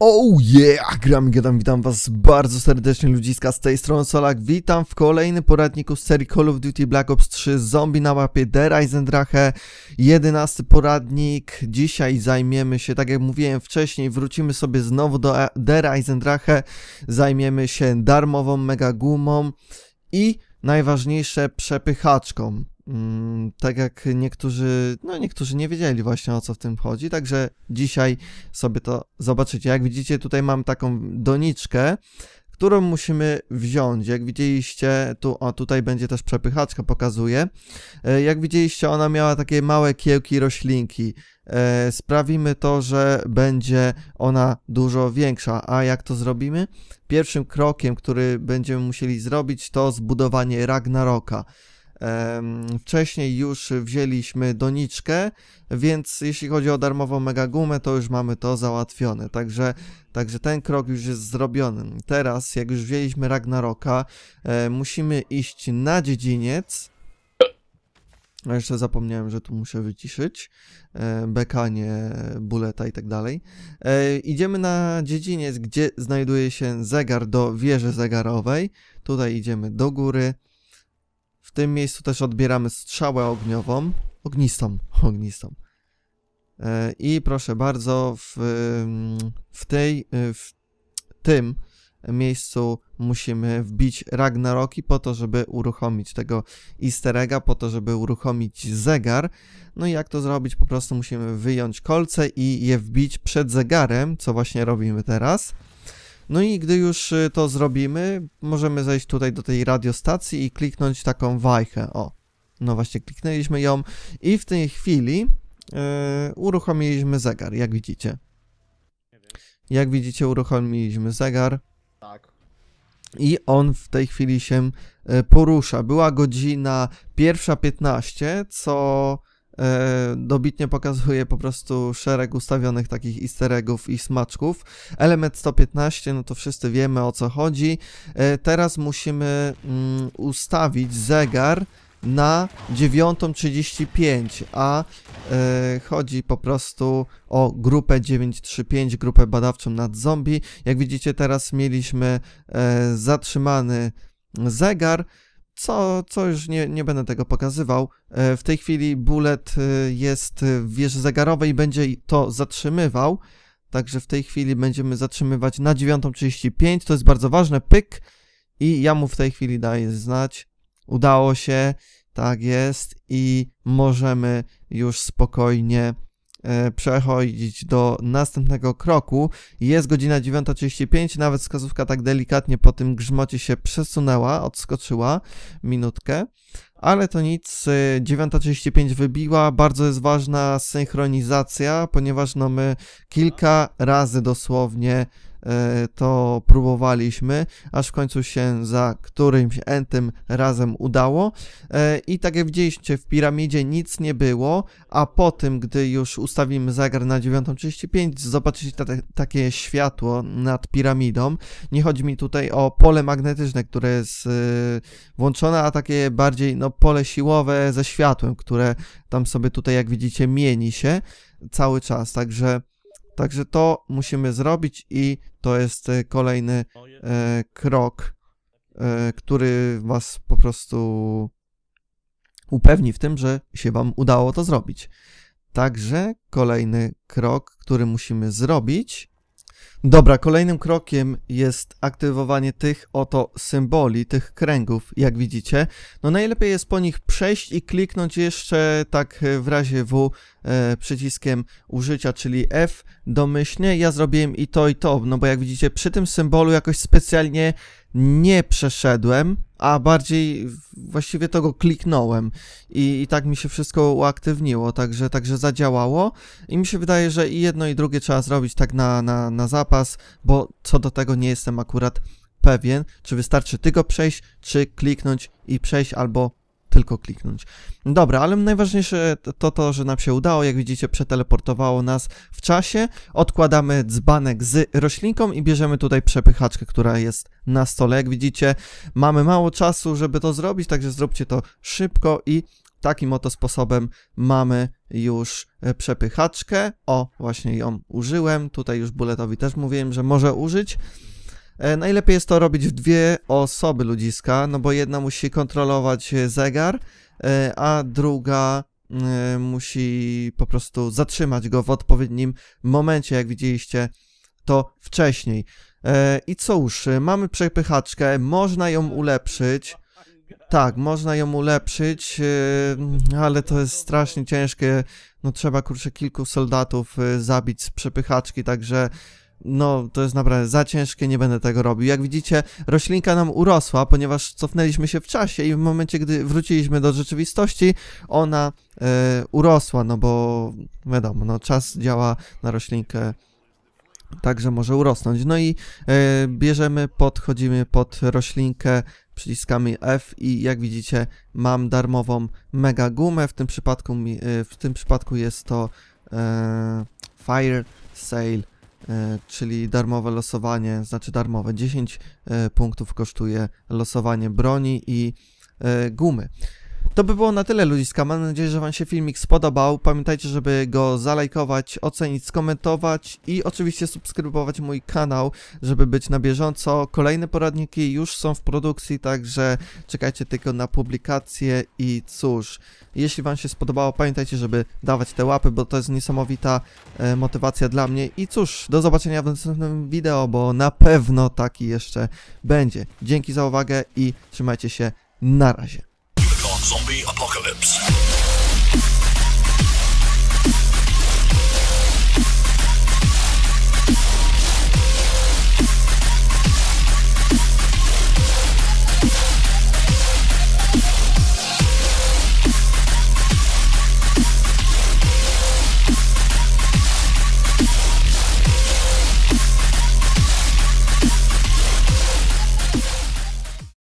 Oh yeah, gram gadam, witam was bardzo serdecznie ludziska z tej strony Solak, witam w kolejnym poradniku z serii Call of Duty Black Ops 3 Zombie na mapie The Drache. 11 poradnik, dzisiaj zajmiemy się, tak jak mówiłem wcześniej, wrócimy sobie znowu do e- The Drache. zajmiemy się darmową mega gumą i najważniejsze przepychaczką. Mm, tak jak niektórzy, no niektórzy nie wiedzieli właśnie o co w tym chodzi, także dzisiaj sobie to zobaczycie. Jak widzicie, tutaj mam taką doniczkę, którą musimy wziąć. Jak widzieliście, tu, o tutaj będzie też przepychaczka, pokazuję. E, jak widzieliście, ona miała takie małe kiełki roślinki. E, sprawimy to, że będzie ona dużo większa. A jak to zrobimy? Pierwszym krokiem, który będziemy musieli zrobić, to zbudowanie Ragnaroka. Wcześniej już wzięliśmy doniczkę, więc jeśli chodzi o darmową megagumę, to już mamy to załatwione. Także, także ten krok już jest zrobiony. Teraz, jak już wzięliśmy Ragnaroka, e, musimy iść na dziedziniec. A jeszcze zapomniałem, że tu muszę wyciszyć e, bekanie, buleta i tak dalej. E, idziemy na dziedziniec, gdzie znajduje się zegar do wieży zegarowej. Tutaj idziemy do góry. W tym miejscu też odbieramy strzałę ogniową. Ognistą, ognistą. E, I proszę bardzo, w, mm, w, tej, y, w tym miejscu musimy wbić Ragnaroki po to, żeby uruchomić tego easter egga, po to, żeby uruchomić zegar. No i jak to zrobić? Po prostu musimy wyjąć kolce i je wbić przed zegarem, co właśnie robimy teraz. No i gdy już y, to zrobimy, możemy zejść tutaj do tej radiostacji i kliknąć taką wajchę. O, no właśnie kliknęliśmy ją i w tej chwili yy, uruchomiliśmy zegar, jak widzicie. Jak widzicie, uruchomiliśmy zegar. Tak. I on w tej chwili się y, porusza. Była godzina 1.15, co E, dobitnie pokazuje po prostu szereg ustawionych takich easter eggów i smaczków. Element 115, no to wszyscy wiemy o co chodzi. E, teraz musimy mm, ustawić zegar na 9.35, a e, chodzi po prostu o grupę 935, grupę badawczą nad zombie. Jak widzicie teraz mieliśmy zatrzymany zegar, co, co już nie, nie będę tego pokazywał. E, w tej chwili Bullet e, jest w wieży zegarowej i będzie to zatrzymywał. Także w tej chwili będziemy zatrzymywać na 9.35. To jest bardzo ważne. Pyk. I ja mu w tej chwili daję znać. Udało się. Tak jest. I możemy już spokojnie E, przechodzić do następnego kroku. Jest godzina 9.35, nawet wskazówka tak delikatnie po tym grzmocie się przesunęła, odskoczyła minutkę. Ale to nic, 9.35 e, wybiła, bardzo jest ważna synchronizacja, ponieważ no my kilka razy dosłownie E, to próbowaliśmy, aż w końcu się za którymś entym razem udało. E, I tak jak widzieliście, w piramidzie nic nie było, a po tym, gdy już ustawimy zegar na 9.35, zobaczycie takie światło nad piramidą. Nie chodzi mi tutaj o pole magnetyczne, które jest e, włączone, a takie bardziej no, pole siłowe ze światłem, które tam sobie tutaj, jak widzicie, mieni się cały czas. Także Także to musimy zrobić i to jest e, kolejny e, krok, e, który Was po prostu upewni w tym, że się Wam udało to zrobić. Także kolejny krok, który musimy zrobić, Dobra, kolejnym krokiem jest aktywowanie tych oto symboli, tych kręgów, jak widzicie. No najlepiej jest po nich przejść i kliknąć jeszcze tak w razie W e, przyciskiem użycia, czyli F domyślnie. Ja zrobiłem i to i to, no bo jak widzicie przy tym symbolu jakoś specjalnie nie przeszedłem a bardziej właściwie to go kliknąłem i, i tak mi się wszystko uaktywniło, także, także zadziałało i mi się wydaje, że i jedno i drugie trzeba zrobić tak na, na, na zapas, bo co do tego nie jestem akurat pewien, czy wystarczy tylko przejść, czy kliknąć i przejść albo tylko kliknąć. Dobra, ale najważniejsze to to, że nam się udało. Jak widzicie, przeteleportowało nas w czasie. Odkładamy dzbanek z roślinką i bierzemy tutaj przepychaczkę, która jest na stole. Jak widzicie, mamy mało czasu, żeby to zrobić, także zróbcie to szybko i takim oto sposobem mamy już e, przepychaczkę. O, właśnie ją użyłem. Tutaj już Bulletowi też mówiłem, że może użyć. E, najlepiej jest to robić w dwie osoby ludziska, no bo jedna musi kontrolować e, zegar, e, a druga musi po prostu zatrzymać go w odpowiednim momencie, jak widzieliście to wcześniej. I cóż, mamy przepychaczkę, można ją ulepszyć. Tak, można ją ulepszyć, ale to jest strasznie ciężkie. No trzeba kurczę kilku soldatów zabić z przepychaczki, także no to jest naprawdę za ciężkie, nie będę tego robił. Jak widzicie, roślinka nam urosła, ponieważ cofnęliśmy się w czasie i w momencie, gdy wróciliśmy do rzeczywistości, ona e, urosła, no bo wiadomo, no czas działa na roślinkę także może urosnąć. No i e, bierzemy, podchodzimy pod roślinkę, przyciskamy F i jak widzicie mam darmową mega gumę, w tym przypadku, mi, e, w tym przypadku jest to Fire Sail E, czyli darmowe losowanie, znaczy darmowe 10 e, punktów kosztuje losowanie broni i e, gumy. To by było na tyle ludziska, mam nadzieję, że wam się filmik spodobał. Pamiętajcie, żeby go zalajkować, ocenić, skomentować i oczywiście subskrybować mój kanał, żeby być na bieżąco. Kolejne poradniki już są w produkcji, także czekajcie tylko na publikację i cóż, jeśli wam się spodobało, pamiętajcie, żeby dawać te łapy, bo to jest niesamowita e, motywacja dla mnie. I cóż, do zobaczenia w następnym wideo, bo na pewno taki jeszcze będzie. Dzięki za uwagę i trzymajcie się, na razie. Zombie Apocalypse.